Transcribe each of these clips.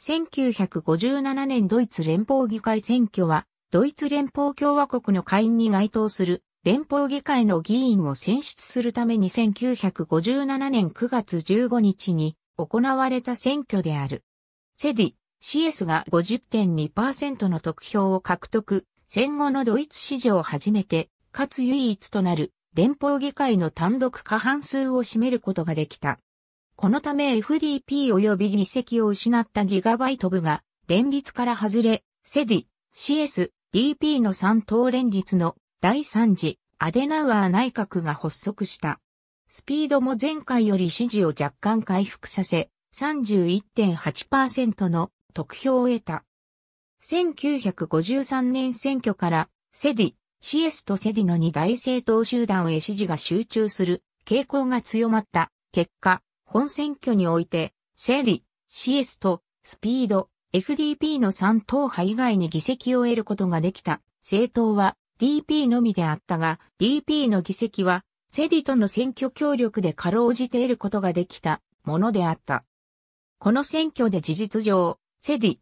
1957年ドイツ連邦議会選挙は、ドイツ連邦共和国の会員に該当する連邦議会の議員を選出するために1957年9月15日に行われた選挙である。セディ、CS が50.2%の得票を獲得、戦後のドイツ史上初めて、かつ唯一となる連邦議会の単独過半数を占めることができた。このため FDP 及び議席を失ったギガバイト部が、連立から外れ、セディ、CS、DP の3党連立の第3次アデナウアー内閣が発足した。スピードも前回より支持を若干回復させ、31.8%の得票を得た。1953年選挙からセディ、CS とセディの2大政党集団へ支持が集中する傾向が強まった結果、本選挙において、セリ、シエスと、スピード、FDP の3党派以外に議席を得ることができた政党は DP のみであったが、DP の議席は、セディとの選挙協力でかろうじて得ることができたものであった。この選挙で事実上、セディ、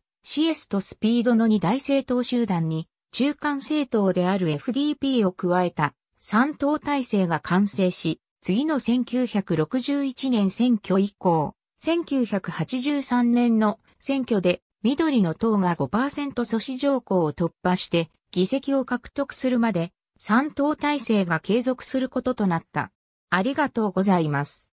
エスとスピードの2大政党集団に、中間政党である FDP を加えた3党体制が完成し、次の1961年選挙以降、1983年の選挙で緑の党が5%阻止条項を突破して議席を獲得するまで3党体制が継続することとなった。ありがとうございます。